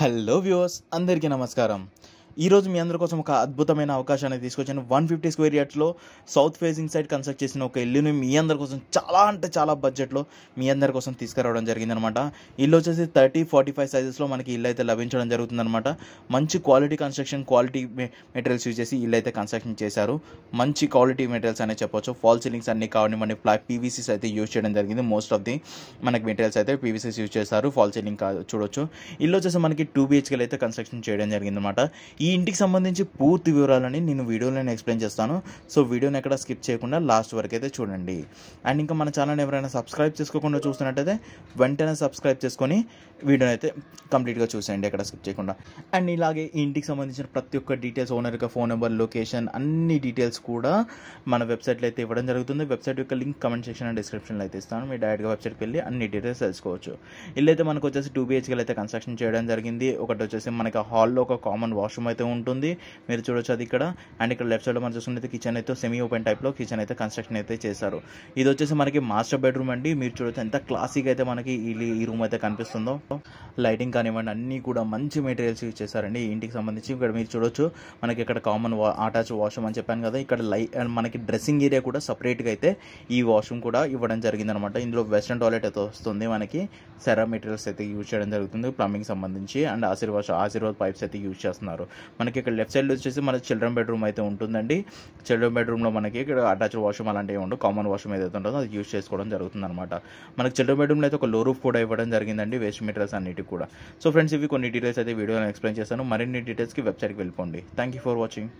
hello viewers అందరికీ నమస్కారం ఈరోజు మీ అందరి కోసం ఒక అద్భుతమైన అవకాశాన్ని తీసుకొచ్చాను వన్ ఫిఫ్టీ స్క్వేర్ యార్డ్స్లో సౌత్ ఫేసింగ్ సైడ్ కన్స్ట్రక్ట్ చేసిన ఒక ఇల్లుని మీ అందరి కోసం చాలా అంటే చాలా బడ్జెట్లో మీ అందరి కోసం తీసుకురావడం జరిగిందనమాట ఇల్లు వచ్చేసి థర్టీ ఫార్టీ ఫైవ్ సైజెస్లో మనకి ఇల్లు అయితే లభించడం జరుగుతుందనమాట మంచి quality construction quality materials use చేసి ఇల్లు అయితే కన్స్ట్రక్షన్ చేశారు మంచి క్వాలిటీ మెటీరియల్స్ అనే చెప్పొచ్చు ఫాల్ సీలింగ్స్ అన్ని మనకి ఫ్లాట్ పీవీసీస్ అయితే యూజ్ చేయడం జరిగింది మోస్ట్ ఆఫ్ ది మనకి మెటీరియల్స్ అయితే పీవీసీస్ యూజ్ చేశారు ఫాల్ సీలింగ్ చూడొచ్చు ఇల్లు వచ్చేసి మనకి టూ బీహెచ్కేలు అయితే కన్స్ట్రక్షన్ చేయడం జరిగిందనమాట ఈ ఈ ఇంటికి సంబంధించి పూర్తి వివరాలని నేను వీడియోలో నేను ఎక్స్ప్లెయిన్ చేస్తాను సో వీడియోని ఎక్కడ స్కిప్ చేయకుండా లాస్ట్ వరకు అయితే చూడండి అండ్ ఇంకా మన ఛానల్ ఎవరైనా సబ్స్క్రైబ్ చేసుకోకుండా చూస్తున్నట్టయితే వెంటనే సబ్స్క్రైబ్ చేసుకొని వీడియోని అయితే కంప్లీట్గా చూసేయండి ఎక్కడ స్కిప్ చేయకుండా అండ్ ఇలాగే ఈ ఇంటికి సంబంధించిన ప్రతి ఒక్క డీటెయిల్స్ ఓనర్ యొక్క ఫోన్ నెంబర్ లొకేషన్ అన్ని డీటెయిల్స్ కూడా మన వెబ్సైట్లో అయితే ఇవ్వడం జరుగుతుంది వెబ్సైట్ యొక్క లింక్ కమెంట్ సెక్షన్ అండ్ డిస్క్రిప్షన్లో అయితే ఇస్తాను మీరు డైరెక్ట్గా వెబ్సైట్కి వెళ్ళి అన్ని డీటెయిల్స్ తెలుసుకోవచ్చు ఇల్లు అయితే మనకు వచ్చేసి టూ బీహెచ్కేలు అయితే కన్స్ట్రక్షన్ చేయడం జరిగింది ఒకటి వచ్చేసి మనకి హాల్లో ఒక కామన్ వాష్రూమ్ అయితే అయితే ఉంటుంది మీరు చూడొచ్చు అది ఇక్కడ అండ్ ఇక్కడ లెఫ్ట్ సైడ్ మనం చూసుకుంటే కిచెన్ అయితే సెమీ ఓపెన్ టైప్లో కిచెన్ అయితే కన్స్ట్రక్షన్ అయితే చేశారు ఇది వచ్చేసి మనకి మాస్టర్ బెడ్రూమ్ అండి మీరు చూడొచ్చు ఎంత క్లాసిక్ అయితే మనకి ఈ రూమ్ అయితే కనిపిస్తుందో లైటింగ్ కానివ్వండి అన్నీ కూడా మంచి మెటీరియల్స్ యూజ్ చేశారండి ఇంటికి సంబంధించి ఇక్కడ మీరు చూడొచ్చు మనకి ఇక్కడ కామన్ అటాచ్ వాష్రూమ్ అని చెప్పాను కదా ఇక్కడ లై మనకి డ్రెస్సింగ్ ఏరియా కూడా సపరేట్గా అయితే ఈ వాష్రూమ్ కూడా ఇవ్వడం అనమాట ఇందులో వెస్ట్రన్ టాయిలెట్ అయితే వస్తుంది మనకి సెరా మెటీరియల్స్ అయితే యూజ్ చేయడం జరుగుతుంది ప్లంబింగ్ సంబంధించి అండ్ ఆశీర్వాద్ ఆశీర్వాద్ పైప్స్ అయితే యూజ్ చేస్తున్నారు మనకి ఇక్కడ లెఫ్ట్ సైడ్ వచ్చేసి మన చిల్డ్రన్ బెడ్రూమ్ అయితే ఉంటుందండి చిల్డ్రన్ బెడ్రూమ్లో మనకి ఇక్కడ అటాచ్డ్ వాష్రూమ్ అలాంటివి ఉండవు కామన్ వాష్రూమ్ ఏదైతే ఉంటుందో అది యూజ్ చేసుకోవడం జరుగుతుంది అనమాట మనకి చిల్డ్రన్ బెడ్రూమ్లో అయితే ఒక లో రూఫ్ కూడా ఇవ్వడం జరిగిందండి వేస్ట్ మెటీరియల్స్ అన్నిటికి కూడా సో ఫ్రెండ్స్ ఇవి కొన్ని డీటెయిల్స్ అయితే వీడియోలో ఎక్స్ప్లెయిన్ చేస్తాను మరిన్ని డీటెయిల్స్కి వెబ్సైట్కి వెళ్ళిపోండి థ్యాంక్ యూ ఫర్ వాచింగ్